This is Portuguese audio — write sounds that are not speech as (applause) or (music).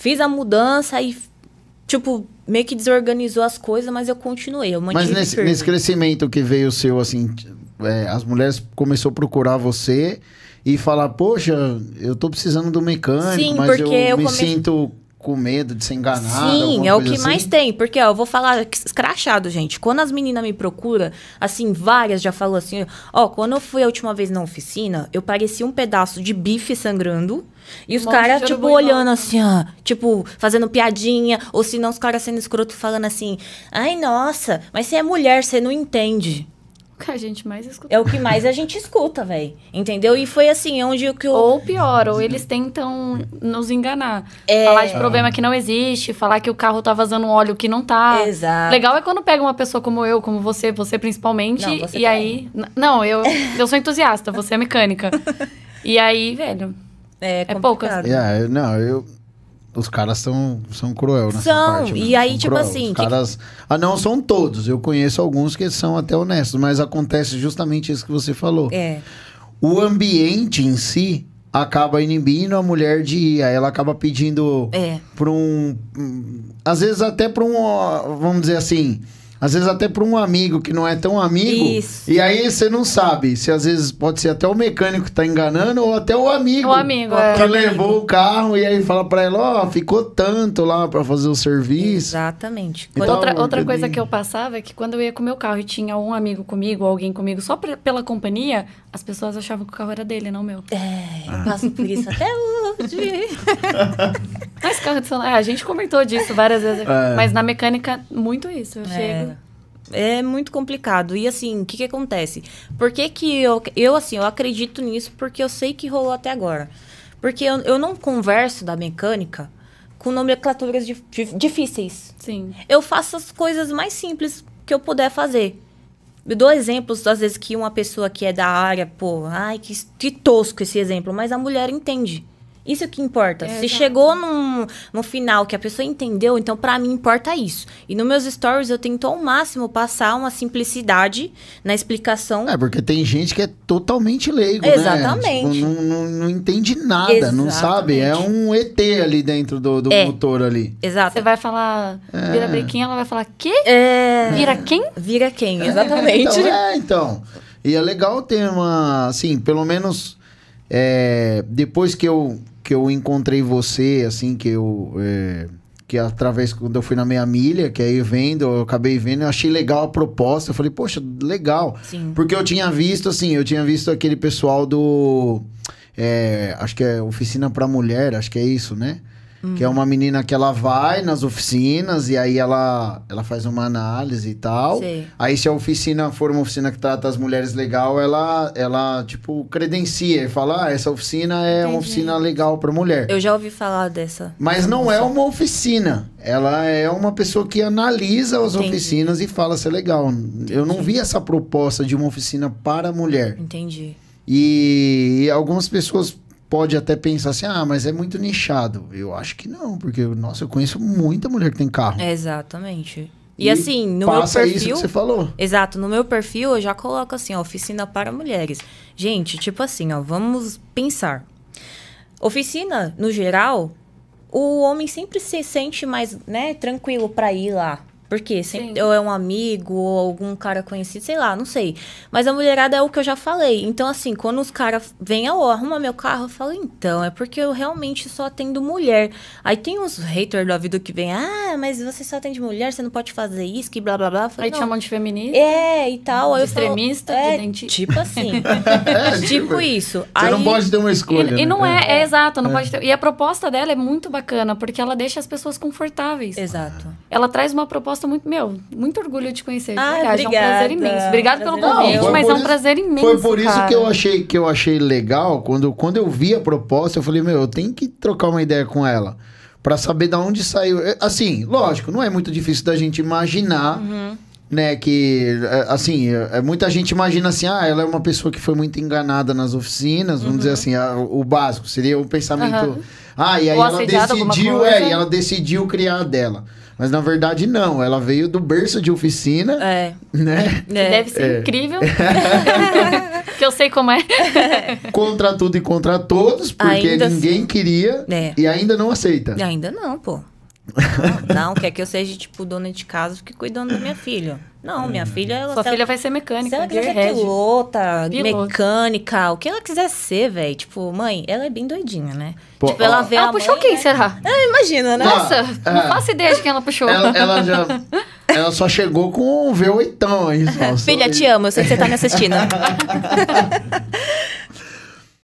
Fiz a mudança e, tipo, meio que desorganizou as coisas, mas eu continuei. Eu mas nesse, nesse, crescimento que veio seu, assim, é, as mulheres começaram a procurar você e falar, poxa, eu tô precisando do mecânico, Sim, mas eu, eu, me come... sinto com medo de ser enganada. Sim, é o que assim. mais tem. Porque, ó, eu vou falar escrachado, gente. Quando as meninas me procuram, assim, várias já falam assim: ó, quando eu fui a última vez na oficina, eu parecia um pedaço de bife sangrando. E os caras, tipo, olhando assim, ó, tipo, fazendo piadinha, ou senão os caras sendo escroto falando assim, ai, nossa, mas você é mulher, você não entende que a gente mais escuta. É o que mais a gente escuta, velho. Entendeu? E foi assim, onde o que o... Ou pior, ou eles tentam nos enganar. É... Falar de problema que não existe, falar que o carro tá vazando óleo que não tá. Exato. Legal é quando pega uma pessoa como eu, como você, você principalmente, não, você e tá aí... Não, eu, eu sou entusiasta, você é mecânica. (laughs) e aí, velho, é, é poucas. Yeah, não, eu os caras são, são cruel nessa são, parte. São, e né? aí, são tipo cruel. assim... Os caras... Ah, não são todos. Eu conheço alguns que são até honestos, mas acontece justamente isso que você falou. É. O ambiente em si acaba inibindo a mulher de ir. Aí ela acaba pedindo é. um... Às vezes até para um... Vamos dizer assim às vezes até para um amigo que não é tão amigo. Isso. E aí você não sabe se às vezes pode ser até o mecânico que tá enganando ou até o amigo. O amigo, é. Que levou o carro e aí fala para ela, ó, oh, ficou tanto lá para fazer o serviço. Exatamente. Então, outra outra coisa que eu passava é que quando eu ia com o meu carro e tinha um amigo comigo, alguém comigo, só pra, pela companhia, as pessoas achavam que o carro era dele, não o meu. É, eu ah. passo por isso até hoje. (laughs) Mas carro de celular, ah, a gente comentou disso várias vezes. É. Mas na mecânica, muito isso. Eu é. chego. É muito complicado. E assim, o que, que acontece? Por que, que eu, eu, assim, eu acredito nisso porque eu sei que rolou até agora. Porque eu, eu não converso da mecânica com nomenclaturas dif difíceis. Sim. Eu faço as coisas mais simples que eu puder fazer. Eu dou exemplos, às vezes, que uma pessoa que é da área, pô, ai, que, que tosco esse exemplo, mas a mulher entende. Isso é que importa. É, Se exatamente. chegou num, no final que a pessoa entendeu, então para mim importa isso. E nos meus stories eu tento ao máximo passar uma simplicidade na explicação. É, porque tem gente que é totalmente leigo, né? Exatamente. Né? Tipo, não, não, não, entende nada, exatamente. não sabe. É um ET ali dentro do, do é. motor ali. Exato. Você vai falar é. vira é. brequinha, ela vai falar quê? É. Vira quem? Vira quem, exatamente. (laughs) então, é, então. E é legal ter uma, assim, pelo menos é, depois que eu, que eu encontrei você, assim, que eu. É, que através quando eu fui na meia milha, que aí vendo, eu acabei vendo, eu achei legal a proposta. Eu falei, poxa, legal. Sim. Porque eu tinha visto, assim, eu tinha visto aquele pessoal do. É, acho que é Oficina para Mulher, acho que é isso, né? Hum. Que é uma menina que ela vai nas oficinas e aí ela, ela faz uma análise e tal. Aí se a oficina for uma oficina que trata as mulheres legal, ela, ela tipo, credencia e fala, ah, essa oficina é Entendi. uma oficina legal para mulher. Eu já ouvi falar dessa. Mas não é uma oficina. Ela é uma pessoa que analisa as Entendi. oficinas e fala se é legal. Entendi. Eu não vi essa proposta de uma oficina para mulher. Entendi. E, e algumas pessoas pode até pensar assim, ah, mas é muito nichado. Eu acho que não, porque, nossa, eu conheço muita mulher que tem carro. Exatamente. E, e assim, no meu perfil. Isso que você falou. Exato, no meu perfil eu já coloco assim, ó, oficina para mulheres. Gente, tipo assim, ó, vamos pensar. Oficina, no geral, o homem sempre se sente mais, né, tranquilo para ir lá. Porque sempre, ou é um amigo, ou algum cara conhecido, sei lá, não sei. Mas a mulherada é o que eu já falei. Então, assim, quando os caras vêm, ó, oh, arruma meu carro, eu falo, então, é porque eu realmente só atendo mulher. Aí tem uns haters da vida que vem, ah, mas você só atende mulher, você não pode fazer isso, que blá blá blá. Aí te chamam de feminista. É, e tal. aí extremista, falo, é, de Tipo assim. (laughs) É, tipo, tipo isso. Você Aí, não pode ter uma escolha. E, né? e não é, é, é exato, não é. pode ter. E a proposta dela é muito bacana, porque ela deixa as pessoas confortáveis. Exato. Ela traz uma proposta gosto muito, meu, muito orgulho de conhecer. ah, obrigada. é um prazer imenso. Obrigado pelo é convite, mas é um prazer imenso. Foi por isso cara. que eu achei que eu achei legal quando, quando eu vi a proposta, eu falei, meu, eu tenho que trocar uma ideia com ela para saber de onde saiu. É, assim, lógico, não é muito difícil da gente imaginar. Uhum né, que é, assim, é, é, muita gente imagina assim, ah, ela é uma pessoa que foi muito enganada nas oficinas, vamos uhum. dizer assim, a, o básico seria o pensamento, uhum. ah, e aí ela decidiu, é, e ela decidiu criar a dela. Mas na verdade não, ela veio do berço de oficina, é. né? É. Deve ser é. incrível. (laughs) que eu sei como é. (laughs) Contra tudo e contra todos, porque ainda ninguém assim. queria e ainda não aceita. E ainda não, pô. Não, quer que eu seja, tipo, dona de casa, fique cuidando da minha filha. Não, minha hum. filha... Ela, Sua tá filha vai ser mecânica. Se ela quiser pilota, Piloto. mecânica, o que ela quiser ser, velho. Tipo, mãe, ela é bem doidinha, né? Pô, tipo, ela vê ela ah, a puxou mãe, quem, né? será? Ah, imagina, né? Nossa, ah, não é. faço ideia de quem ela puxou. Ela, ela já... (laughs) Ela só chegou com o V8 aí. Filha, te amo. Eu sei que você tá me assistindo. (laughs)